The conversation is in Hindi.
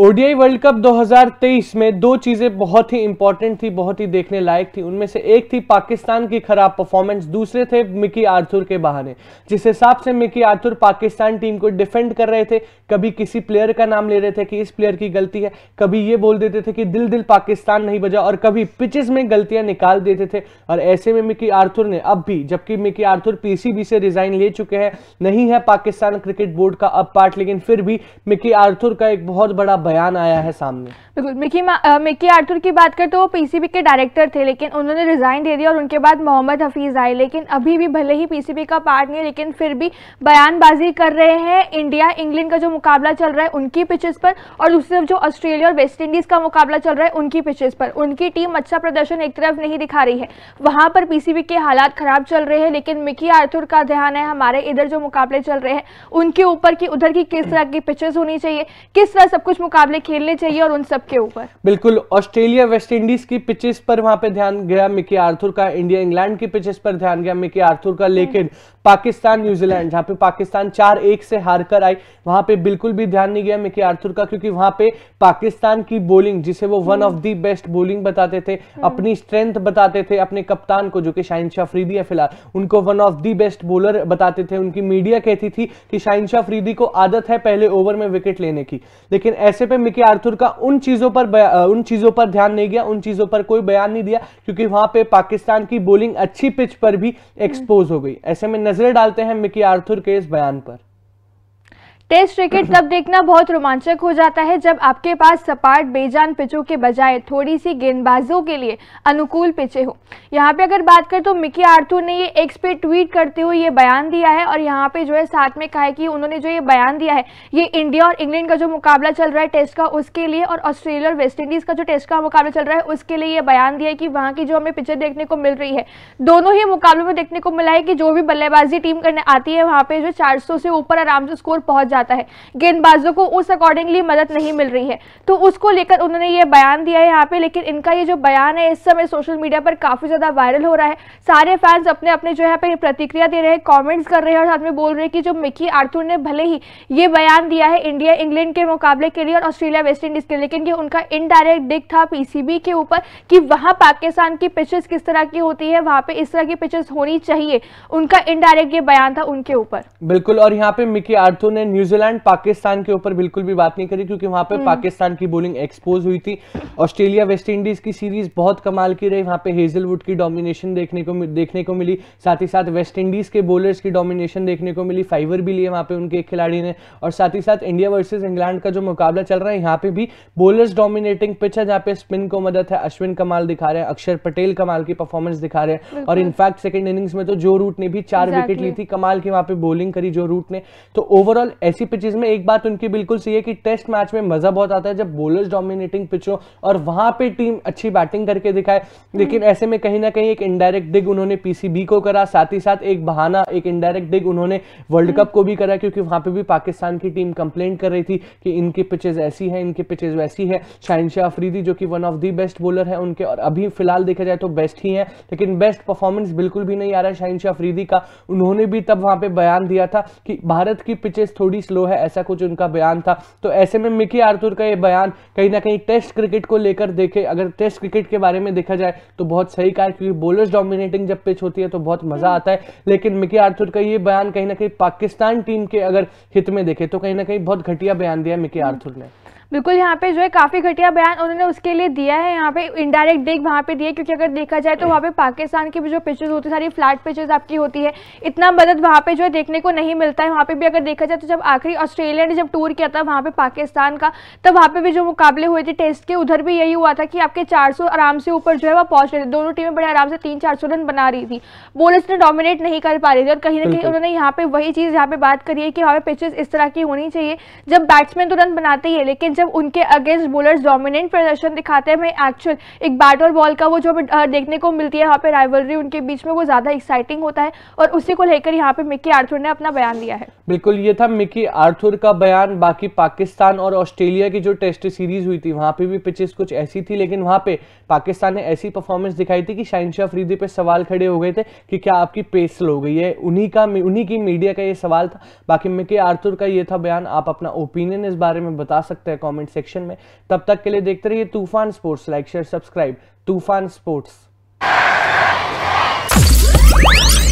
ओडीआई वर्ल्ड कप 2023 में दो चीज़ें बहुत ही इंपॉर्टेंट थी बहुत ही देखने लायक थी उनमें से एक थी पाकिस्तान की खराब परफॉर्मेंस दूसरे थे मिकी आर्थुर के बहाने जिस हिसाब से मिकी आर्थुर पाकिस्तान टीम को डिफेंड कर रहे थे कभी किसी प्लेयर का नाम ले रहे थे कि इस प्लेयर की गलती है कभी ये बोल देते थे कि दिल दिल पाकिस्तान नहीं बजा और कभी पिचेस में गलतियां निकाल देते थे और ऐसे में मिकी आर्थुर ने अब भी जबकि मिकी आर्थुर पीसीबी से रिजाइन ले चुके हैं नहीं है पाकिस्तान क्रिकेट बोर्ड का अब पार्ट लेकिन फिर भी मिकी आर्थुर का एक बहुत बड़ा बयान आया है सामने बिल्कुल मिकी मिकी आर्थर की बात करें तो वो पीसीबी के डायरेक्टर थे लेकिन उन्होंने रिज़ाइन दे दिया और उनके बाद मोहम्मद हफीज़ आए लेकिन अभी भी भले ही पीसीबी का पार्ट नहीं है लेकिन फिर भी बयानबाजी कर रहे हैं इंडिया इंग्लैंड का जो मुकाबला चल रहा है उनकी पिचेस पर और दूसरी तरफ जो ऑस्ट्रेलिया और वेस्ट इंडीज़ का मुकाबला चल रहा है उनकी पिचेस पर उनकी टीम अच्छा प्रदर्शन एक तरफ नहीं दिखा रही है वहां पर पीसीबी के हालात ख़राब चल रहे हैं लेकिन मिकी आर्थर का ध्यान है हमारे इधर जो मुकाबले चल रहे हैं उनके ऊपर की उधर की किस तरह की पिचेस होनी चाहिए किस तरह सब कुछ मुकाबला मुकाबले खेलने चाहिए और उन सब के ऊपर बिल्कुल ऑस्ट्रेलिया वेस्ट इंडीज की पिचेस पर वहां पे ध्यान गया मिकी आर्थुर का इंडिया इंग्लैंड की पिचेस पर ध्यान गया मिकी आर्थुर का लेकिन हम्म। पाकिस्तान न्यूजीलैंड जहां पे पाकिस्तान चार एक से हार कर आई वहां पे बिल्कुल भी ध्यान नहीं गया मिकी आर्थुर का क्योंकि वहां पे पाकिस्तान की बोलिंग जिसे वो one of the best bowling बताते थे हम्म। अपनी स्ट्रेंथ बताते थे अपने कप्तान को जो कि शाहिन शाह फरीदी है फिलहाल उनको one of the best bowler बताते थे उनकी मीडिया कहती थी कि शाहिन शाह फरीदी को आदत है पहले ओवर में विकेट लेने की लेकिन ऐसे पे मिकी आर्थुर का उन चीजों पर उन चीजों पर ध्यान नहीं गया उन चीजों पर कोई बयान नहीं दिया क्योंकि वहां पे पाकिस्तान की बोलिंग अच्छी पिच पर भी एक्सपोज हो गई ऐसे में नजरें डालते हैं मिकी आर्थुर के इस बयान पर टेस्ट क्रिकेट तब हम्म। देखना बहुत रोमांचक हो जाता है जब आपके पास सपाट बेजान पिचों के बजाय थोड़ी सी गेंदबाजों के लिए अनुकूल पिचे हो यहाँ पे अगर बात करें तो मिकी आर्थुर ने ये एक्स पे ट्वीट करते हुए ये बयान दिया है और यहाँ पे जो है साथ में कहा है कि उन्होंने जो ये बयान दिया है ये इंडिया और इंग्लैंड का जो मुकाबला चल रहा है टेस्ट का उसके लिए और ऑस्ट्रेलिया और वेस्टइंडीज़ का जो टेस्ट का मुकाबला चल रहा है उसके लिए ये बयान दिया है कि वहाँ की जो हमें पिक्चर देखने को मिल रही है दोनों ही मुकाबलों में देखने को मिला है कि जो भी बल्लेबाजी टीम करने आती है वहाँ पे जो चार से ऊपर आराम से स्कोर पहुंच जाता है गेंदबाजों को उस अकॉर्डिंगली मदद नहीं मिल रही है तो उसको लेकर उन्होंने ये बयान दिया है यहाँ पे लेकिन इनका ये जो बयान है इस समय सोशल मीडिया पर काफ़ी ज़्यादा वायरल हो रहा है सारे फैंस अपने अपने जो है पे प्रतिक्रिया दे रहे हैं कॉमेंट्स कर रहे हैं और साथ में बोल रहे हैं कि जो मिकी आर्थुर ने भले ही ये बयान दिया है इंडिया इंग्लैंड के मुकाबले के लिए और ऑस्ट्रेलिया वेस्ट इंडीज़ के लिए लेकिन ये उनका इनडायरेक्ट डिग था पी के ऊपर कि वहाँ पाकिस्तान की पिचेस किस तरह की होती है वहाँ पे इस तरह की पिचेस होनी चाहिए उनका इनडायरेक्ट ये बयान था उनके ऊपर बिल्कुल और यहाँ पे मिकी आर्थुर ने न्यूज न्यूजीलैंड पाकिस्तान के ऊपर बिल्कुल भी बात नहीं करी क्योंकि वहां पे हम्म। पाकिस्तान की बोलिंग एक्सपोज हुई थी ऑस्ट्रेलिया वेस्ट इंडीज की सीरीज बहुत कमाल की रही वहां पे हेजलवुड की डोमिनेशन देखने को देखने को मिली साथ ही साथ वेस्ट इंडीज के बोलर्स की डोमिनेशन देखने को मिली फाइवर भी लिए वहां पे उनके खिलाड़ी ने और साथ ही साथ इंडिया वर्सेज इंग्लैंड का जो मुकाबला चल रहा है यहाँ पे भी बोलर्स डोमिनेटिंग पिच है जहाँ पे स्पिन को मदद है अश्विन कमाल दिखा रहे हैं अक्षर पटेल कमाल की परफॉर्मेंस दिखा रहे हैं और इनफैक्ट सेकेंड इनिंग्स में तो जो रूट ने भी चार विकेट ली थी कमाल की वहां पे बोलिंग करी जो रूट ने तो ओवरऑल इसी पिचेज में एक बात उनकी बिल्कुल सही है कि टेस्ट मैच में मजा बहुत आता है जब बोलर्स डोमिनेटिंग पिच हो और वहां पे टीम अच्छी बैटिंग करके दिखाए लेकिन हम्म। ऐसे में कहीं ना कहीं एक इनडायरेक्ट डिग उन्होंने पीसीबी को करा साथ ही साथ एक बहाना एक इनडायरेक्ट डिग उन्होंने वर्ल्ड कप को भी करा क्योंकि वहां पर भी पाकिस्तान की टीम कंप्लेन कर रही थी कि इनकी पिचेज ऐसी है इनकी पिचेज वैसी है शाहिशाह अफरीदी जो कि one of the best bowler है उनके और अभी फिलहाल देखा जाए तो बेस्ट ही है लेकिन बेस्ट परफॉर्मेंस बिल्कुल भी नहीं आ रहा है शाहिशाह अफरीदी का उन्होंने भी तब वहां पर बयान दिया था कि भारत की पिचेस थोड़ी स्लो है ऐसा कुछ उनका बयान था तो ऐसे में मिकी आर्थुर का ये बयान कहीं ना कहीं टेस्ट क्रिकेट को लेकर देखे अगर टेस्ट क्रिकेट के बारे में देखा जाए तो बहुत सही कहा क्योंकि बोलर्स डोमिनेटिंग जब पिच होती है तो बहुत मजा आता है लेकिन मिकी आर्थुर का ये बयान कहीं ना कहीं पाकिस्तान टीम के अगर हित में देखे तो कहीं ना कहीं बहुत घटिया बयान दिया मिकी आर्थुर ने बिल्कुल यहाँ पे जो है काफ़ी घटिया बयान उन्होंने उसके लिए दिया है यहाँ पे इनडायरेक्ट डिग वहाँ पे दिए क्योंकि अगर देखा जाए तो वहाँ पे पाकिस्तान की भी जो पिचेज होती है सारी फ्लैट पिचेस आपकी होती है इतना मदद वहाँ पे जो है देखने को नहीं मिलता है वहाँ पे भी अगर देखा जाए तो जब आखिरी ऑस्ट्रेलिया ने जब टूर किया था वहाँ पे पाकिस्तान का तब वहाँ पे भी जो मुकाबले हुए थे टेस्ट के उधर भी यही हुआ था कि आपके चार आराम से ऊपर जो है वह पहुंच रहे थे दोनों टीमें बड़े आराम से तीन चार रन बना रही थी बोलर्स ने डोमिनेट नहीं कर पा रही थी और कहीं ना कहीं उन्होंने यहाँ पे वही चीज़ यहाँ पे बात करी है कि वहाँ पे पिचेज इस तरह की होनी चाहिए जब बैट्समैन तो रन बनाते ही है लेकिन जब उनके अगेंस्ट बोलर्स डोमिनेंट प्रदर्शन दिखाते हैं एक्चुअल एक बैट और बॉल का वो जो देखने को मिलती है यहाँ पे राइवलरी उनके बीच में वो ज़्यादा एक्साइटिंग होता है और उसी को लेकर यहाँ पे मिकी आर्थुर ने अपना बयान दिया है बिल्कुल ये था मिकी आर्थुर का बयान बाकी पाकिस्तान और ऑस्ट्रेलिया की जो टेस्ट सीरीज हुई थी वहाँ पे भी पिचेस कुछ ऐसी थी लेकिन वहाँ पे पाकिस्तान ने ऐसी परफॉर्मेंस दिखाई थी कि शाहिनशाह अफरीदी पे सवाल खड़े हो गए थे कि क्या आपकी पेस लो गई है उन्हीं का उन्हीं की मीडिया का ये सवाल था बाकी मिकी आर्थुर का ये था बयान आप अपना ओपिनियन इस बारे में बता सकते हैं कमेंट सेक्शन में तब तक के लिए देखते रहिए Toofan sports like share subscribe Toofan sports